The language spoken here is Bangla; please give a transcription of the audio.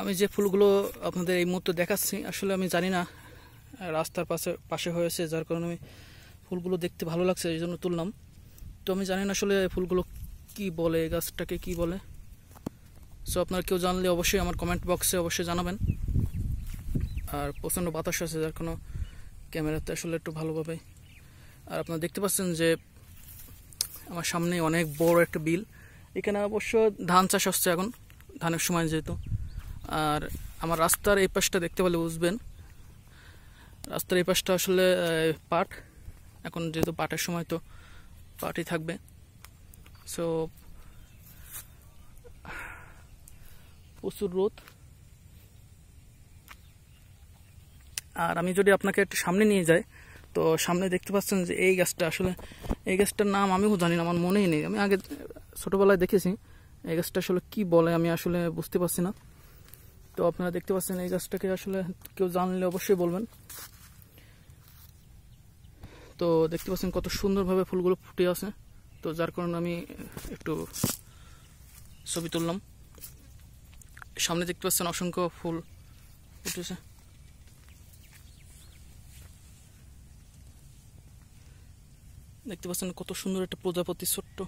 আমি যে ফুলগুলো আপনাদের এই মুহূর্তে দেখাচ্ছি আসলে আমি জানি না রাস্তার পাশে পাশে হয়েছে যার কারণে আমি ফুলগুলো দেখতে ভালো লাগছে এই জন্য তুললাম তো আমি জানি না আসলে ফুলগুলো কি বলে গাছটাকে কি বলে সো আপনারা কেউ জানলে অবশ্যই আমার কমেন্ট বক্সে অবশ্যই জানাবেন আর প্রচণ্ড বাতাস আছে যার কোনো ক্যামেরাতে আসলে একটু ভালোভাবে আর আপনারা দেখতে পাচ্ছেন যে আমার সামনে অনেক বড় একটা বিল এখানে অবশ্য ধান চাষ হচ্ছে এখন ধানের সময় যেহেতু আর আমার রাস্তার এই পাশটা দেখতে পেলে বুঝবেন রাস্তার এই পাশটা আসলে পাট এখন যেহেতু পাটের সময় তো পাটই থাকবে সো প্রচুর রোদ আর আমি যদি আপনাকে একটু সামনে নিয়ে যাই তো সামনে দেখতে পাচ্ছেন যে এই গাছটা আসলে এই গাছটার নাম আমিও জানি না আমার মনেই নেই আমি আগে ছোটোবেলায় দেখেছি এই গাছটা আসলে কি বলে আমি আসলে বুঝতে পারছি না তো আপনারা দেখতে পাচ্ছেন এই গাছটাকে আসলে কেউ জানলে অবশ্যই বলবেন তো দেখতে পাচ্ছেন কত সুন্দরভাবে ফুলগুলো ফুটে আছে তো যার কারণে আমি একটু ছবি তুললাম সামনে দেখতে পাচ্ছেন অসংখ্য ফুল ফুটেছে দেখতে পাচ্ছেন কত সুন্দর একটা প্রজাপতি ছোট্ট